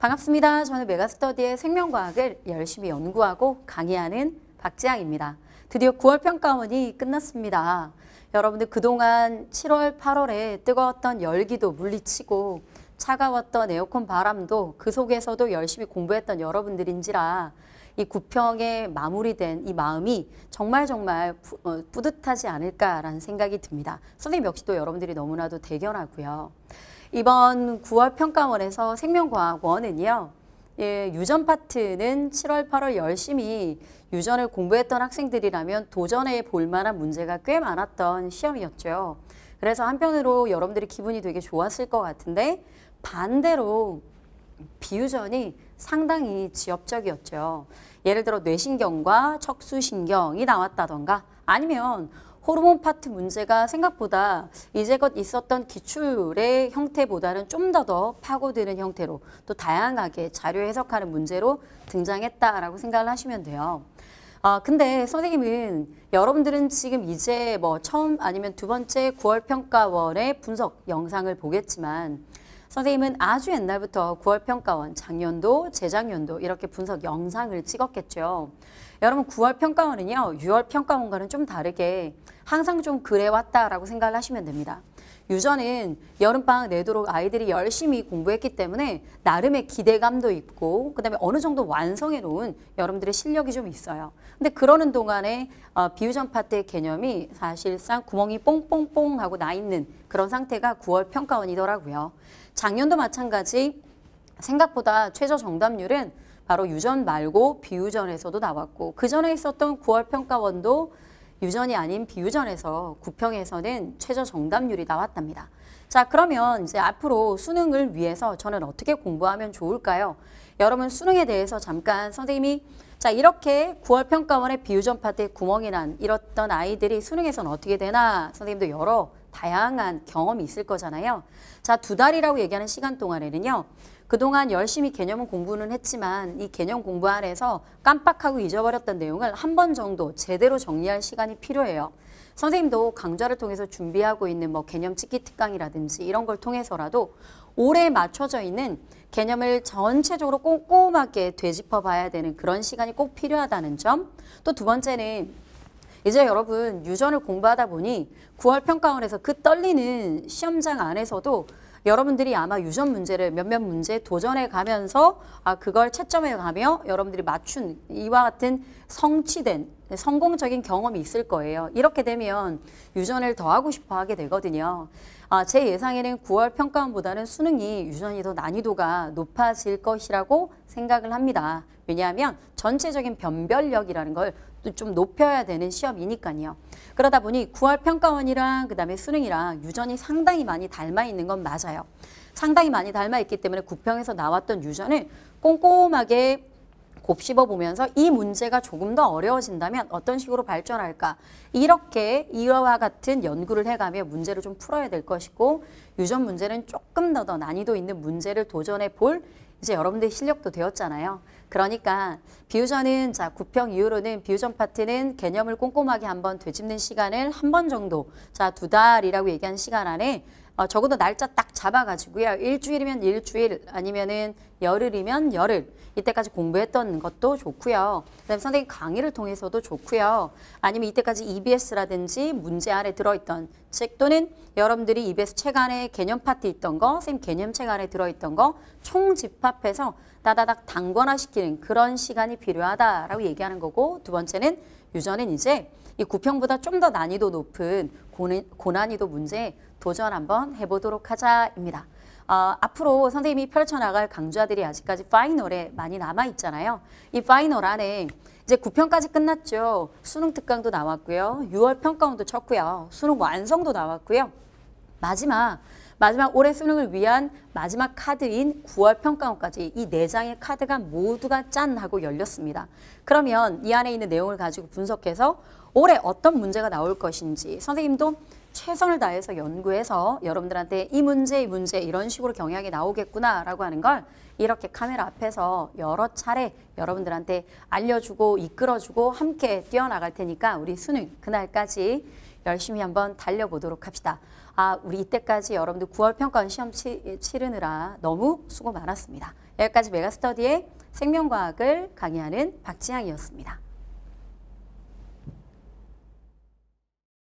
반갑습니다. 저는 메가스터디의 생명과학을 열심히 연구하고 강의하는 박지향입니다. 드디어 9월 평가원이 끝났습니다. 여러분들 그동안 7월, 8월에 뜨거웠던 열기도 물리치고 차가웠던 에어컨 바람도 그 속에서도 열심히 공부했던 여러분들인지라 이 구평에 마무리된 이 마음이 정말 정말 어, 뿌듯하지 않을까라는 생각이 듭니다. 선생님 역시도 여러분들이 너무나도 대견하고요. 이번 9월 평가원에서 생명과학원은요. 예, 유전 파트는 7월, 8월 열심히 유전을 공부했던 학생들이라면 도전해 볼 만한 문제가 꽤 많았던 시험이었죠. 그래서 한편으로 여러분들이 기분이 되게 좋았을 것 같은데 반대로 비유전이 상당히 지엽적이었죠. 예를 들어 뇌신경과 척수신경이 나왔다던가 아니면 호르몬 파트 문제가 생각보다 이제껏 있었던 기출의 형태보다는 좀 더 더 파고드는 형태로 또 다양하게 자료 해석하는 문제로 등장했다라고 생각을 하시면 돼요. 아, 근데 선생님은 여러분들은 지금 이제 뭐 처음 아니면 두 번째 9월 평가원의 분석 영상을 보겠지만 선생님은 아주 옛날부터 9월 평가원 작년도, 재작년도 이렇게 분석 영상을 찍었겠죠. 여러분 9월 평가원은요. 6월 평가원과는 좀 다르게 항상 좀 그래왔다라고 생각을 하시면 됩니다. 유전은 여름방학 내도록 아이들이 열심히 공부했기 때문에 나름의 기대감도 있고 그다음에 어느 정도 완성해 놓은 여러분들의 실력이 좀 있어요. 근데 그러는 동안에 어, 비유전 파트의 개념이 사실상 구멍이 뽕뽕뽕 하고 나 있는 그런 상태가 9월 평가원이더라고요. 작년도 마찬가지 생각보다 최저 정답률은 바로 유전 말고 비유전에서도 나왔고 그 전에 있었던 9월 평가원도 유전이 아닌 비유전에서 구평에서는 최저 정답률이 나왔답니다. 자 그러면 이제 앞으로 수능을 위해서 저는 어떻게 공부하면 좋을까요? 여러분 수능에 대해서 잠깐 선생님이 자 이렇게 9월 평가원의 비유전 파트에 구멍이 난 이렇던 아이들이 수능에선 어떻게 되나 선생님도 여러 다양한 경험이 있을 거잖아요. 자 두 달이라고 얘기하는 시간 동안에는요. 그동안 열심히 개념은 공부는 했지만 이 개념 공부 안에서 깜빡하고 잊어버렸던 내용을 한 번 정도 제대로 정리할 시간이 필요해요. 선생님도 강좌를 통해서 준비하고 있는 뭐 개념 찍기 특강이라든지 이런 걸 통해서라도 올해 맞춰져 있는 개념을 전체적으로 꼼꼼하게 되짚어 봐야 되는 그런 시간이 꼭 필요하다는 점. 또 두 번째는 이제 여러분 유전을 공부하다 보니 9월 평가원에서 그 떨리는 시험장 안에서도 여러분들이 아마 유전 문제를 몇몇 문제 도전해 가면서 아 그걸 채점해 가며 여러분들이 맞춘 이와 같은 성취된 네, 성공적인 경험이 있을 거예요. 이렇게 되면 유전을 더 하고 싶어 하게 되거든요. 아, 제 예상에는 9월 평가원보다는 수능이 유전이 더 난이도가 높아질 것이라고 생각을 합니다. 왜냐하면 전체적인 변별력이라는 걸 좀 높여야 되는 시험이니까요. 그러다 보니 9월 평가원이랑 그다음에 수능이랑 유전이 상당히 많이 닮아 있는 건 맞아요. 상당히 많이 닮아 있기 때문에 구평에서 나왔던 유전을 꼼꼼하게 곱씹어 보면서 이 문제가 조금 더 어려워진다면 어떤 식으로 발전할까 이렇게 이와 같은 연구를 해가며 문제를 좀 풀어야 될 것이고 유전 문제는 조금 더, 더 난이도 있는 문제를 도전해 볼 이제 여러분들의 실력도 되었잖아요. 그러니까 비유전은 자 구평 이후로는 비유전 파트는 개념을 꼼꼼하게 한번 되짚는 시간을 한 번 정도 자 두 달이라고 얘기한 시간 안에 어, 적어도 날짜 딱 잡아가지고요. 일주일이면 일주일 아니면은 열흘이면 열흘 이때까지 공부했던 것도 좋고요. 그다음에 선생님 강의를 통해서도 좋고요. 아니면 이때까지 EBS라든지 문제 안에 들어있던 책 또는 여러분들이 EBS 책 안에 개념 파트 있던 거, 선생님 개념 책 안에 들어있던 거 총 집합해서 다다닥 단권화시키는 그런 시간이 필요하다라고 얘기하는 거고 두 번째는 유전은 이제 이 구평보다 좀 더 난이도 높은 고난, 고난이도 문제 도전 한번 해보도록 하자입니다. 어, 앞으로 선생님이 펼쳐나갈 강좌들이 아직까지 파이널에 많이 남아있잖아요. 이 파이널 안에 이제 구평까지 끝났죠. 수능 특강도 나왔고요. 6월 평가원도 쳤고요. 수능 완성도 나왔고요. 마지막 마지막 올해 수능을 위한 마지막 카드인 9월 평가원까지 이 네 장의 카드가 모두가 짠 하고 열렸습니다. 그러면 이 안에 있는 내용을 가지고 분석해서 올해 어떤 문제가 나올 것인지 선생님도 최선을 다해서 연구해서 여러분들한테 이 문제, 이 문제 이런 식으로 경향이 나오겠구나라고 하는 걸 이렇게 카메라 앞에서 여러 차례 여러분들한테 알려주고 이끌어주고 함께 뛰어나갈 테니까 우리 수능 그날까지 열심히 한번 달려보도록 합시다. 아, 우리 이때까지 여러분들 9월 평가원 시험 치, 치르느라 너무 수고 많았습니다. 여기까지 메가스터디의 생명과학을 강의하는 박지향이었습니다.